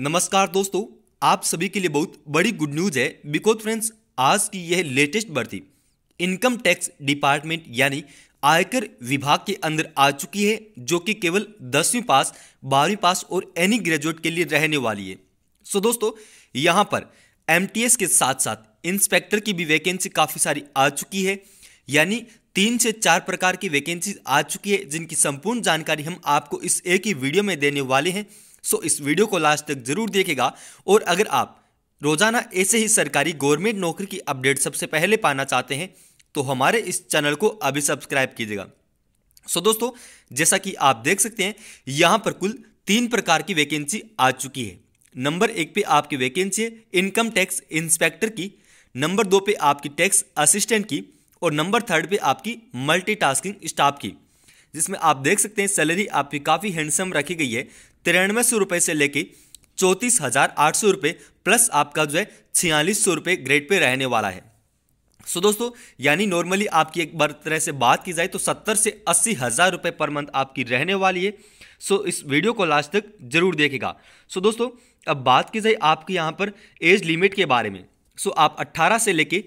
नमस्कार दोस्तों आप सभी के लिए बहुत बड़ी गुड न्यूज है बिकॉज फ्रेंड्स आज की यह लेटेस्ट भर्ती इनकम टैक्स डिपार्टमेंट यानी आयकर विभाग के अंदर आ चुकी है जो कि केवल दसवीं पास बारहवीं पास और एनी ग्रेजुएट के लिए रहने वाली है सो दोस्तों यहाँ पर एम के साथ साथ इंस्पेक्टर की भी वैकेंसी काफ़ी सारी आ चुकी है यानी तीन से चार प्रकार की वैकेंसी आ चुकी है जिनकी संपूर्ण जानकारी हम आपको इस एक ही वीडियो में देने वाले हैं सो इस वीडियो को लास्ट तक जरूर देखेगा और अगर आप रोजाना ऐसे ही सरकारी गवर्नमेंट नौकरी की अपडेट सबसे पहले पाना चाहते हैं तो हमारे इस चैनल को अभी सब्सक्राइब कीजिएगा सो दोस्तों जैसा कि आप देख सकते हैं यहां पर कुल तीन प्रकार की वैकेंसी आ चुकी है नंबर एक पे आपकी वैकेंसी है इनकम टैक्स इंस्पेक्टर की नंबर दो पे आपकी टैक्स असिस्टेंट की और नंबर थर्ड पे आपकी मल्टीटास्किंग स्टाफ की जिसमें आप देख सकते हैं सैलरी आपकी काफ़ी हैंडसम रखी गई है तिरानवे सौ रुपये से लेके चौंतीस हज़ार आठ सौ रुपये प्लस आपका जो है छियालीस सौ रुपये ग्रेड पे रहने वाला है सो so, दोस्तों यानी नॉर्मली आपकी एक बार तरह से बात की जाए तो सत्तर से अस्सी हज़ार रुपये पर मंथ आपकी रहने वाली है सो so, इस वीडियो को लास्ट तक जरूर देखेगा सो so, दोस्तों अब बात की जाए आपकी यहाँ पर एज लिमिट के बारे में सो so, आप 18 से लेके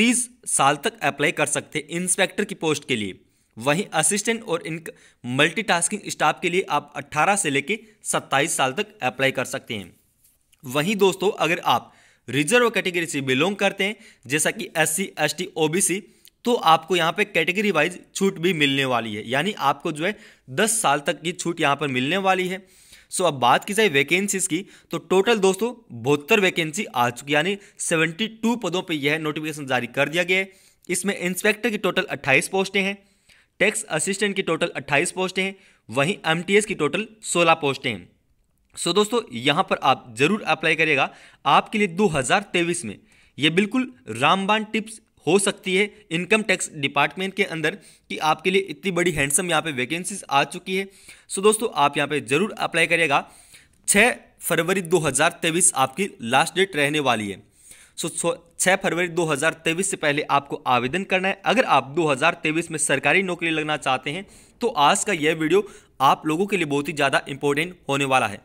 30 साल तक अप्लाई कर सकते हैं इंस्पेक्टर की पोस्ट के लिए वहीं असिस्टेंट और इन मल्टीटास्किंग स्टाफ के लिए आप 18 से लेकर 27 साल तक अप्लाई कर सकते हैं वहीं दोस्तों अगर आप रिजर्व कैटेगरी से बिलोंग करते हैं जैसा कि S C S T O B C तो आपको यहाँ पे कैटेगरी वाइज छूट भी मिलने वाली है यानी आपको जो है 10 साल तक की छूट यहाँ पर मिलने वाली है सो अब बात की जाए वैकेंसीज की तो टोटल दोस्तों बहत्तर वैकेंसी आ चुकी यानी 72 पदों पे यह नोटिफिकेशन जारी कर दिया गया है इसमें इंस्पेक्टर की टोटल 28 पोस्टें हैं टैक्स असिस्टेंट की टोटल 28 पोस्टें हैं वहीं एम की टोटल 16 पोस्टें हैं सो दोस्तों यहाँ पर आप ज़रूर अप्लाई करिएगा आपके लिए दो में ये बिल्कुल रामबान टिप्स हो सकती है इनकम टैक्स डिपार्टमेंट के अंदर कि आपके लिए इतनी बड़ी हैंडसम यहाँ पे वैकेंसीज आ चुकी है सो दोस्तों आप यहाँ पे ज़रूर अप्लाई करेगा 6 फरवरी 2023 आपकी लास्ट डेट रहने वाली है सो छः फरवरी 2023 से पहले आपको आवेदन करना है अगर आप 2023 में सरकारी नौकरी लगना चाहते हैं तो आज का यह वीडियो आप लोगों के लिए बहुत ही ज़्यादा इंपॉर्टेंट होने वाला है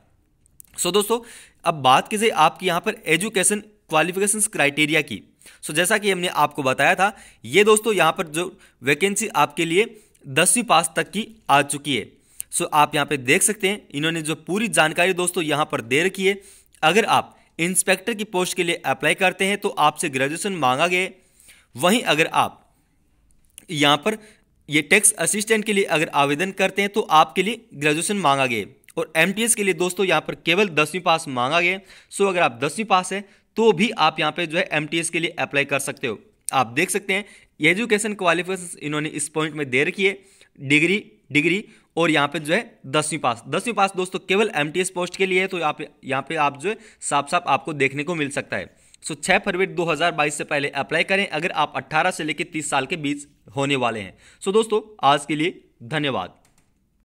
सो so, दोस्तों अब बात कीजिए आपकी यहाँ पर एजुकेशन क्वालिफिकेशन क्राइटेरिया की सो so, जैसा कि हमने आपको बताया था ये दोस्तों यहाँ पर जो वैकेंसी आपके लिए दसवीं पास तक की आ चुकी है सो so, आप यहाँ पे देख सकते हैं इन्होंने जो पूरी जानकारी दोस्तों यहाँ पर दे रखी है अगर आप इंस्पेक्टर की पोस्ट के लिए अप्लाई करते हैं तो आपसे ग्रेजुएशन मांगा गया वहीं अगर आप यहाँ पर ये टैक्स असिस्टेंट के लिए अगर आवेदन करते हैं तो आपके लिए ग्रेजुएशन मांगा गया और एम के लिए दोस्तों यहाँ पर केवल दसवीं पास मांगा गया सो अगर आप दसवीं पास हैं तो भी आप यहाँ पर जो है एम के लिए अप्लाई कर सकते हो आप देख सकते हैं एजुकेशन क्वालिफिकेशन इन्होंने इस पॉइंट में दे रखी है डिग्री डिग्री और यहाँ पे जो है दसवीं पास दसवीं पास दोस्तों केवल एम पोस्ट के लिए है तो यहाँ पे यहाँ पे आप जो है साफ साफ आपको देखने को मिल सकता है सो छः फरवरी 2022 से पहले अप्लाई करें अगर आप 18 से लेकर 30 साल के बीच होने वाले हैं सो दोस्तों आज के लिए धन्यवाद